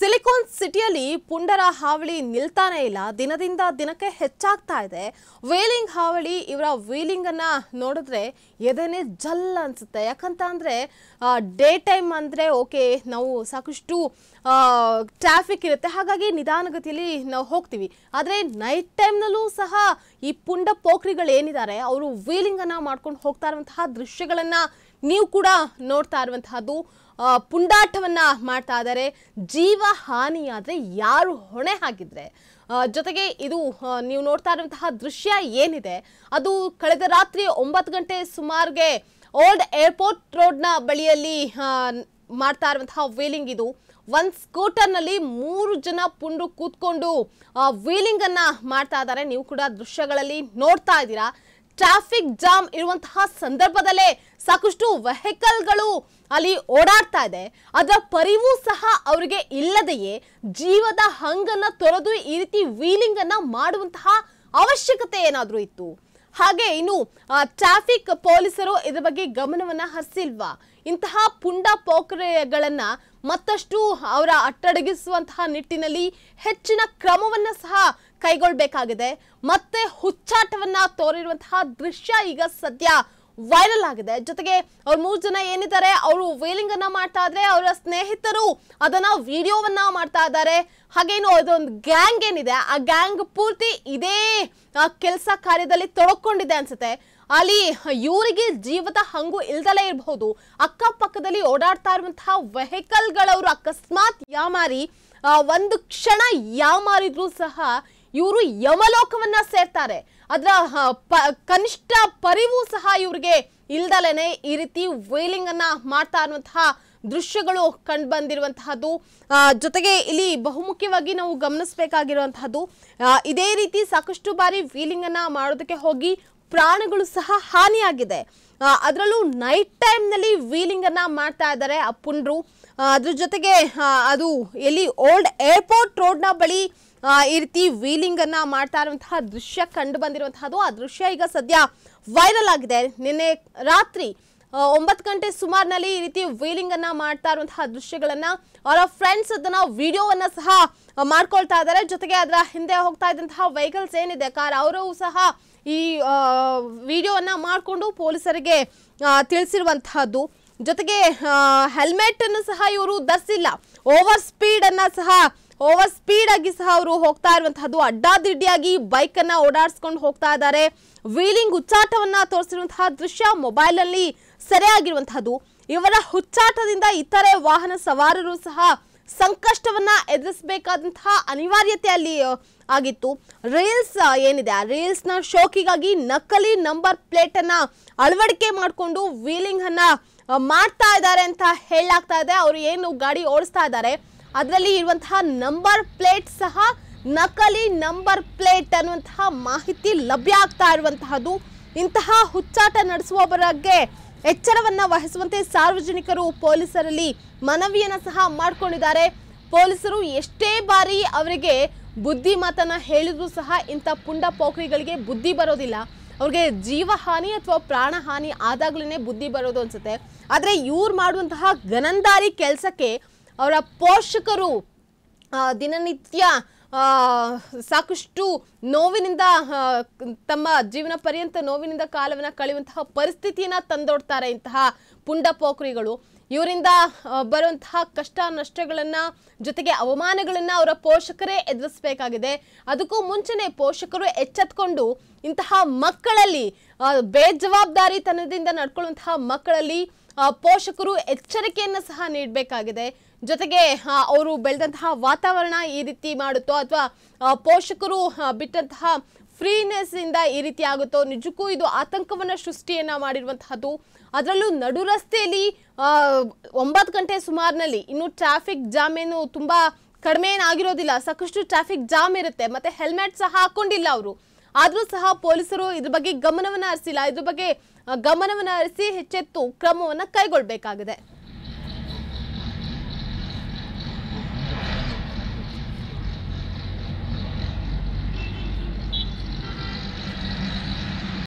silicon ಸಿಟಿಯಲ್ಲಿ ಪುಂಡರ ಹಾವಳಿ ನಿಲ್ತಾನೇ ಇಲ್ಲ ದಿನದಿಂದ ದಿನಕ್ಕೆ ಹೆಚ್ಚಾಗ್ತಾ ಇದೆ ವೀಲಿಂಗ್ ಹಾವಳಿ ಇವರ ಅನ್ನ ನೋಡಿದ್ರೆ ಎದೆನೇ ಜಲ್ ಅನ್ಸುತ್ತೆ ಯಾಕಂತ ಅಂದ್ರೆ ಡೇ ಟೈಮ್ ಅಂದ್ರೆ ಓಕೆ ನಾವು ಸಾಕಷ್ಟು ಟ್ರಾಫಿಕ್ ಇರುತ್ತೆ ಹಾಗಾಗಿ ನಿಧಾನಗತಿಯಲ್ಲಿ ನಾವು ಹೋಗ್ತೀವಿ ಆದ್ರೆ ನೈಟ್ ಟೈಮ್ನಲ್ಲೂ ಸಹ ಈ ಪುಂಡ ಪೋಖ್ರಿಗಳು ಏನಿದ್ದಾರೆ ಅವರು ಅನ್ನ ಮಾಡ್ಕೊಂಡು ಹೋಗ್ತಾ ಇರುವಂತಹ ದೃಶ್ಯಗಳನ್ನ ನೀವು ಕೂಡ ನೋಡ್ತಾ ಇರುವಂತಹದ್ದು ಪುಂಡಾಟವನ್ನ ಮಾಡ್ತಾ ಇದ್ದಾರೆ ಜೀವ ಹಾನಿಯಾದರೆ ಯಾರು ಹೊಣೆ ಹಾಕಿದ್ರೆ ಜೊತೆಗೆ ಇದು ನೀವು ನೋಡ್ತಾ ಇರುವಂತಹ ದೃಶ್ಯ ಏನಿದೆ ಅದು ಕಳೆದ ರಾತ್ರಿ ಒಂಬತ್ತು ಗಂಟೆ ಸುಮಾರಿಗೆ ಓಲ್ಡ್ ಏರ್ಪೋರ್ಟ್ ರೋಡ್ನ ಬಳಿಯಲ್ಲಿ ಮಾಡ್ತಾ ಇರುವಂತಹ ವೀಲಿಂಗ್ ಇದು ಒಂದು ನಲ್ಲಿ ಮೂರು ಜನ ಪುಂಡು ಕೂತ್ಕೊಂಡು ಅನ್ನ ಮಾಡ್ತಾ ಇದ್ದಾರೆ ನೀವು ಕೂಡ ದೃಶ್ಯಗಳಲ್ಲಿ ನೋಡ್ತಾ ಇದ್ದೀರಾ ಟ್ರಾಫಿಕ್ ಜಾಮ್ ಇರುವಂತಹ ಸಂದರ್ಭದಲ್ಲೇ ಸಾಕಷ್ಟು ವೆಹಿಕಲ್ಗಳು ಅಲ್ಲಿ ಓಡಾಡ್ತಾ ಇದೆ ಅದರ ಪರಿವು ಸಹ ಅವರಿಗೆ ಇಲ್ಲದೆಯೇ ಜೀವದ ಹಂಗನ್ನ ತೊರೆದು ಈ ರೀತಿ ವೀಲಿಂಗ್ ಅನ್ನ ಮಾಡುವಂತಹ ಅವಶ್ಯಕತೆ ಏನಾದರೂ ಇತ್ತು ಹಾಗೆ ಇನ್ನು ಟ್ರಾಫಿಕ್ ಪೊಲೀಸರು ಇದರ ಬಗ್ಗೆ ಗಮನವನ್ನ ಹರಿಸಿಲ್ವಾ ಇಂತಹ ಪುಂಡ ಪೋಕ್ರೆಗಳನ್ನು ಮತ್ತಷ್ಟು ಅವರ ಅಟ್ಟಡಗಿಸುವಂತಹ ನಿಟ್ಟಿನಲ್ಲಿ ಹೆಚ್ಚಿನ ಕ್ರಮವನ್ನ ಸಹ ಕೈಗೊಳ್ಳಬೇಕಾಗಿದೆ ಮತ್ತೆ ಹುಚ್ಚಾಟವನ್ನ ತೋರಿರುವಂತಹ ದೃಶ್ಯ ಈಗ ಸದ್ಯ ವೈರಲ್ ಆಗಿದೆ ಜೊತೆಗೆ ಅವ್ರ ಮೂರು ಜನ ಏನಿದ್ದಾರೆ ಅವರು ವೇಲಿಂಗ್ ಅನ್ನ ಮಾಡ್ತಾ ಇದ್ರೆ ಅವರ ಸ್ನೇಹಿತರು ಅದನ್ನ ವಿಡಿಯೋವನ್ನ ಮಾಡ್ತಾ ಇದ್ದಾರೆ ಹಾಗೇನು ಅದೊಂದು ಗ್ಯಾಂಗ್ ಏನಿದೆ ಆ ಗ್ಯಾಂಗ್ ಪೂರ್ತಿ ಇದೇ ಕೆಲಸ ಕಾರ್ಯದಲ್ಲಿ ತೊಡಕೊಂಡಿದೆ ಅನ್ಸುತ್ತೆ ಅಲ್ಲಿ ಇವರಿಗೆ ಜೀವದ ಹಂಗು ಇಲ್ದಲೇ ಇರಬಹುದು ಅಕ್ಕಪಕ್ಕದಲ್ಲಿ ಓಡಾಡ್ತಾ ಇರುವಂತಹ ವೆಹಿಕಲ್ಗಳವರು ಅಕಸ್ಮಾತ್ ಯಾಮಾರಿ ಒಂದು ಕ್ಷಣ ಮಾರಿದ್ರು ಸಹ ಇವರು ಯಮಲೋಕವನ್ನ ಸೇರ್ತಾರೆ ಅದರ ಕನಿಷ್ಠ ಪರಿವು ಸಹ ಇವರಿಗೆ ಇಲ್ದಲೇನೆ ಈ ರೀತಿ ವೈಲಿಂಗ್ ಅನ್ನ ಮಾಡ್ತಾ ಇರುವಂತಹ ದೃಶ್ಯಗಳು ಕಂಡು ಬಂದಿರುವಂತಹದ್ದು ಜೊತೆಗೆ ಇಲ್ಲಿ ಬಹುಮುಖ್ಯವಾಗಿ ನಾವು ಗಮನಿಸಬೇಕಾಗಿರುವಂತಹದ್ದು ಇದೇ ರೀತಿ ಸಾಕಷ್ಟು ಬಾರಿ ವೀಲಿಂಗ್ ಅನ್ನ ಮಾಡೋದಕ್ಕೆ ಹೋಗಿ ಪ್ರಾಣಗಳು ಸಹ ಹಾನಿಯಾಗಿದೆ ಅದರಲ್ಲೂ ನೈಟ್ ಟೈಮ್ನಲ್ಲಿ ವೀಲಿಂಗ್ ಅನ್ನ ಮಾಡ್ತಾ ಇದ್ದಾರೆ ಅಪ್ಪುಂಡ್ರು ಅದ್ರ ಜೊತೆಗೆ ಅದು ಎಲ್ಲಿ ಓಲ್ಡ್ ಏರ್ಪೋರ್ಟ್ ರೋಡ್ನ ಬಳಿ ಈ ರೀತಿ ವೀಲಿಂಗ್ ಅನ್ನ ಮಾಡ್ತಾ ಇರುವಂತಹ ದೃಶ್ಯ ಕಂಡು ಬಂದಿರುವಂತಹದ್ದು ಆ ದೃಶ್ಯ ಈಗ ಸದ್ಯ ವೈರಲ್ ಆಗಿದೆ ನಿನ್ನೆ ರಾತ್ರಿ ಒಂಬತ್ತು ಗಂಟೆ ಸುಮಾರಿನಲ್ಲಿ ಈ ರೀತಿ ವೀಲಿಂಗ್ ಅನ್ನ ಮಾಡ್ತಾ ಇರುವಂತಹ ದೃಶ್ಯಗಳನ್ನ ಅವರ ಫ್ರೆಂಡ್ಸ್ ಅದನ್ನ ವಿಡಿಯೋವನ್ನ ಸಹ ಮಾಡ್ಕೊಳ್ತಾ ಇದ್ದಾರೆ ಜೊತೆಗೆ ಅದರ ಹಿಂದೆ ಹೋಗ್ತಾ ಇದ್ದಂತಹ ವೆಹಿಕಲ್ಸ್ ಏನಿದೆ ಕಾರ್ ಅವರು ಸಹ ಈ ವಿಡಿಯೋವನ್ನ ಮಾಡಿಕೊಂಡು ಪೊಲೀಸರಿಗೆ ತಿಳಿಸಿರುವಂತಹದ್ದು ಜೊತೆಗೆ ಹೆಲ್ಮೆಟ್ ಅನ್ನು ಸಹ ಇವರು ಧರಿಸಿಲ್ಲ ಓವರ್ ಸ್ಪೀಡ್ ಅನ್ನ ಸಹ ಓವರ್ ಸ್ಪೀಡ್ ಆಗಿ ಸಹ ಅವರು ಹೋಗ್ತಾ ಇರುವಂತಹದ್ದು ಅಡ್ಡಾದಿಡ್ಡಿಯಾಗಿ ಬೈಕ್ ಅನ್ನ ಓಡಾಡಿಸ್ಕೊಂಡು ಹೋಗ್ತಾ ಇದ್ದಾರೆ ವೀಲಿಂಗ್ ಹುಚ್ಚಾಟವನ್ನ ತೋರಿಸಿರುವಂತಹ ದೃಶ್ಯ ಮೊಬೈಲ್ ನಲ್ಲಿ ಸೆರೆಯಾಗಿರುವಂತಹದ್ದು ಇವರ ಹುಚ್ಚಾಟದಿಂದ ಇತರೆ ವಾಹನ ಸವಾರರು ಸಹ ಸಂಕಷ್ಟವನ್ನ ಎದುರಿಸಬೇಕಾದಂತಹ ಅನಿವಾರ್ಯತೆ ಅಲ್ಲಿ ಆಗಿತ್ತು ರೀಲ್ಸ್ ಏನಿದೆ ಆ ರೀಲ್ಸ್ನ ಶೋಕಿಗಾಗಿ ನಕಲಿ ನಂಬರ್ ಪ್ಲೇಟ್ ಅನ್ನ ಅಳವಡಿಕೆ ಮಾಡಿಕೊಂಡು ವೀಲಿಂಗ್ ಅನ್ನ ಮಾಡ್ತಾ ಇದ್ದಾರೆ ಅಂತ ಹೇಳಾಗ್ತಾ ಇದೆ ಅವರು ಏನು ಗಾಡಿ ಓಡಿಸ್ತಾ ಇದ್ದಾರೆ ಅದರಲ್ಲಿ ಇರುವಂತಹ ನಂಬರ್ ಪ್ಲೇಟ್ ಸಹ ನಕಲಿ ನಂಬರ್ ಪ್ಲೇಟ್ ಅನ್ನುವಂತಹ ಮಾಹಿತಿ ಲಭ್ಯ ಆಗ್ತಾ ಇರುವಂತಹದ್ದು ಇಂತಹ ಹುಚ್ಚಾಟ ನಡೆಸುವ ಬಗ್ಗೆ ಎಚ್ಚರವನ್ನ ವಹಿಸುವಂತೆ ಸಾರ್ವಜನಿಕರು ಪೊಲೀಸರಲ್ಲಿ ಮನವಿಯನ್ನು ಸಹ ಮಾಡಿಕೊಂಡಿದ್ದಾರೆ ಪೊಲೀಸರು ಎಷ್ಟೇ ಬಾರಿ ಅವರಿಗೆ ಬುದ್ಧಿ ಮಾತನ್ನ ಹೇಳಿದ್ರು ಸಹ ಇಂಥ ಪುಂಡ ಪೋಖರಿಗಳಿಗೆ ಬುದ್ಧಿ ಬರೋದಿಲ್ಲ ಅವ್ರಿಗೆ ಜೀವ ಹಾನಿ ಅಥವಾ ಪ್ರಾಣ ಹಾನಿ ಆದಾಗ್ಲೇ ಬುದ್ಧಿ ಬರೋದು ಅನ್ಸುತ್ತೆ ಆದರೆ ಇವ್ರು ಮಾಡುವಂತಹ ಗನಂದಾರಿ ಕೆಲಸಕ್ಕೆ ಅವರ ಪೋಷಕರು ದಿನನಿತ್ಯ ಸಾಕಷ್ಟು ನೋವಿನಿಂದ ತಮ್ಮ ಜೀವನ ಪರ್ಯಂತ ನೋವಿನಿಂದ ಕಾಲವನ್ನು ಕಳೆಯುವಂತಹ ಪರಿಸ್ಥಿತಿಯನ್ನು ತಂದೊಡ್ತಾರೆ ಇಂತಹ ಪುಂಡ ಪೋಖ್ರಿಗಳು ಇವರಿಂದ ಬರುವಂತಹ ಕಷ್ಟ ನಷ್ಟಗಳನ್ನು ಜೊತೆಗೆ ಅವಮಾನಗಳನ್ನು ಅವರ ಪೋಷಕರೇ ಎದುರಿಸಬೇಕಾಗಿದೆ ಅದಕ್ಕೂ ಮುಂಚೆನೇ ಪೋಷಕರು ಎಚ್ಚೆತ್ಕೊಂಡು ಇಂತಹ ಮಕ್ಕಳಲ್ಲಿ ಬೇಜವಾಬ್ದಾರಿತನದಿಂದ ನಡ್ಕೊಳ್ಳುವಂತಹ ಮಕ್ಕಳಲ್ಲಿ ಪೋಷಕರು ಎಚ್ಚರಿಕೆಯನ್ನು ಸಹ ನೀಡಬೇಕಾಗಿದೆ ಜೊತೆಗೆ ಅವರು ಬೆಳೆದಂತಹ ವಾತಾವರಣ ಈ ರೀತಿ ಮಾಡುತ್ತೋ ಅಥವಾ ಪೋಷಕರು ಬಿಟ್ಟಂತಹ ಫ್ರೀನೆಸ್ ಇಂದ ಈ ರೀತಿ ಆಗುತ್ತೋ ನಿಜಕ್ಕೂ ಇದು ಆತಂಕವನ್ನು ಸೃಷ್ಟಿಯನ್ನು ಮಾಡಿರುವಂತಹದ್ದು ಅದರಲ್ಲೂ ನಡು ರಸ್ತೆಯಲ್ಲಿ ಒಂಬತ್ತು ಗಂಟೆ ಸುಮಾರಿನಲ್ಲಿ ಇನ್ನು ಟ್ರಾಫಿಕ್ ಜಾಮ್ ಏನು ತುಂಬ ಕಡಿಮೆ ಏನಾಗಿರೋದಿಲ್ಲ ಸಾಕಷ್ಟು ಟ್ರಾಫಿಕ್ ಜಾಮ್ ಇರುತ್ತೆ ಮತ್ತೆ ಹೆಲ್ಮೆಟ್ ಸಹ ಹಾಕೊಂಡಿಲ್ಲ ಅವರು ಆದರೂ ಸಹ ಪೊಲೀಸರು ಇದ್ರ ಬಗ್ಗೆ ಗಮನವನ್ನು ಹರಿಸಿಲ್ಲ ಇದ್ರ ಬಗ್ಗೆ ಗಮನವನ್ನು ಹರಿಸಿ ಹೆಚ್ಚೆತ್ತು ಕ್ರಮವನ್ನು ಕೈಗೊಳ್ಳಬೇಕಾಗಿದೆ